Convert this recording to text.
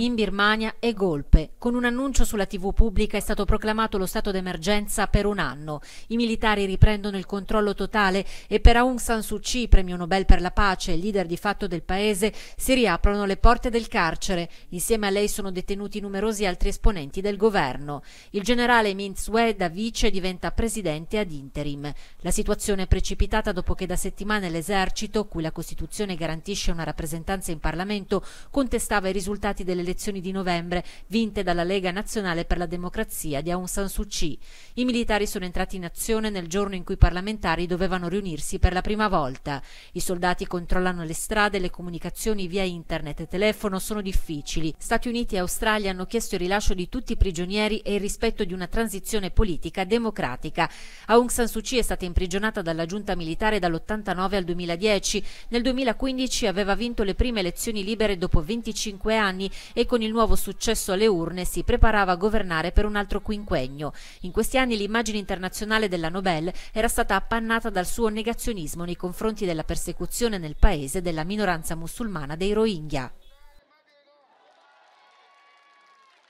In Birmania è golpe. Con un annuncio sulla TV pubblica è stato proclamato lo stato d'emergenza per un anno. I militari riprendono il controllo totale e per Aung San Suu Kyi, premio Nobel per la pace e leader di fatto del paese, si riaprono le porte del carcere. Insieme a lei sono detenuti numerosi altri esponenti del governo. Il generale Min Sue da vice diventa presidente ad interim. La situazione è precipitata dopo che da settimane l'esercito, cui la Costituzione garantisce una rappresentanza in Parlamento, contestava i risultati delle elezioni di novembre vinte dalla Lega Nazionale per la Democrazia di Aung San Suu Kyi. I militari sono entrati in azione nel giorno in cui i parlamentari dovevano riunirsi per la prima volta. I soldati controllano le strade, le comunicazioni via internet e telefono sono difficili. Stati Uniti e Australia hanno chiesto il rilascio di tutti i prigionieri e il rispetto di una transizione politica democratica. Aung San Suu Kyi è stata imprigionata dalla giunta militare dall'89 al 2010. Nel 2015 aveva vinto le prime elezioni libere dopo 25 anni e con il nuovo successo alle urne si preparava a governare per un altro quinquennio. In questi anni l'immagine internazionale della Nobel era stata appannata dal suo negazionismo nei confronti della persecuzione nel paese della minoranza musulmana dei Rohingya.